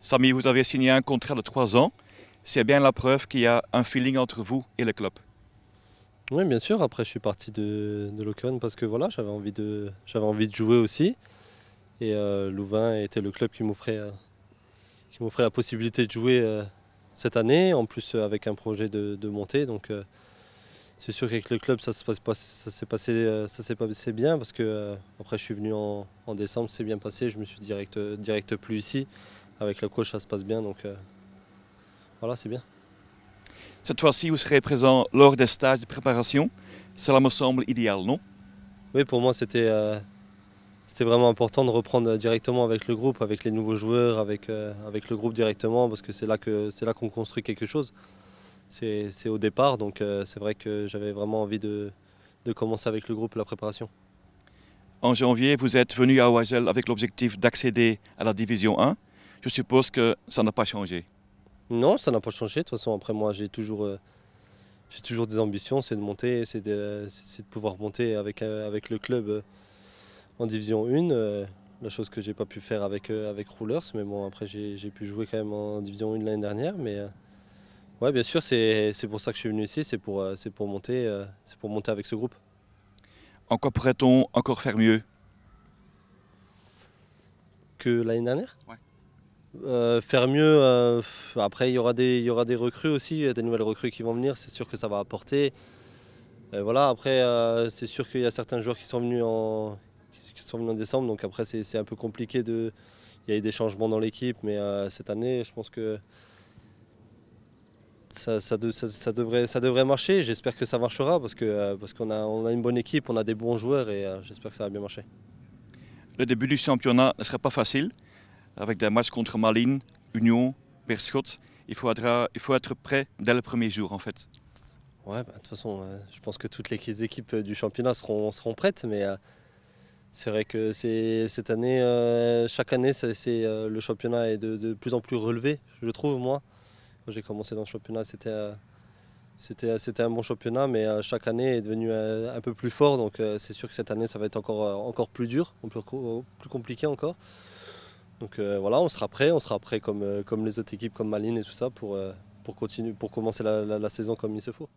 Samy, vous avez signé un contrat de trois ans. C'est bien la preuve qu'il y a un feeling entre vous et le club. Oui, bien sûr. Après, je suis parti de, de parce que voilà, j'avais envie de, j'avais envie de jouer aussi. Et euh, Louvain était le club qui m'offrait, euh, qui m'offrait la possibilité de jouer euh, cette année, en plus avec un projet de, montée. Donc, c'est sûr qu'avec le club, ça s'est passé, ça s'est bien parce que après, je suis venu en, en décembre, c'est bien passé. Je me suis direct, direct plus ici avec la coach, ça se passe bien. Donc euh, voilà, c'est bien. Cette fois-ci, vous serez présent lors des stages de préparation. Cela me semble idéal, non Oui, pour moi, c'était euh, c'était vraiment important de reprendre directement avec le groupe, avec les nouveaux joueurs, avec, euh, avec le groupe directement, parce que c'est là que c'est là qu'on construit quelque chose. C'est au départ, donc c'est vrai que j'avais vraiment envie de, de, commencer avec le groupe la préparation. En janvier, vous êtes venu à Oisel avec l'objectif d'accéder à la division 1 je suppose que ça n'a pas changé. Non, ça n'a pas changé. De toute façon, après moi, j'ai toujours, euh, toujours des ambitions, c'est de monter, c'est de, pouvoir monter avec, euh, avec le club euh, en Division 1. la chose que j'ai pas pu faire avec, avec mais bon, après j'ai pu jouer quand même en Division 1 l'année dernière. Mais ouais, bien sûr, c'est pour ça que je suis venu ici, c'est pour, pour, monter, pour monter avec ce groupe. En quoi pourrait-on encore faire mieux Que l'année dernière ouais. Euh, faire mieux, euh, après il y, aura des, il y aura des recrues aussi, euh, des nouvelles recrues qui vont venir, c'est sûr que ça va apporter. voilà, après c'est sûr qu'il y a certains joueurs qui sont venus en, qui sont venus en décembre, donc après c'est un peu compliqué de. Il y a eu des changements dans l'équipe, mais cette année je pense que ça, ça, devrait, ça devrait marcher. J'espère que ça marchera parce qu'on parce qu'on a, on a une bonne équipe, on a des bons joueurs et j'espère que ça va bien marcher. Le début du championnat ne sera pas facile avec des matchs contre Malines, Union, Berschot. Il faut être, euh, il faut être prêt dès le premier jour en fait. Ouais, bah, de toute façon, euh, je pense que toutes les équipes euh, du championnat seront, prêtes, mais c'est vrai que cette année, chaque année, le championnat est de, plus en plus relevé, je trouve, moi. Quand j'ai commencé dans le championnat, c'était un bon championnat, mais chaque année est devenu un peu plus fort, donc c'est sûr que cette année, ça va être encore, plus dur, plus compliqué encore. Donc euh, voilà, on sera prêt, on sera prêt comme, euh, les autres équipes, comme Maline et tout ça, pour, euh, continuer, pour commencer la saison comme il se faut.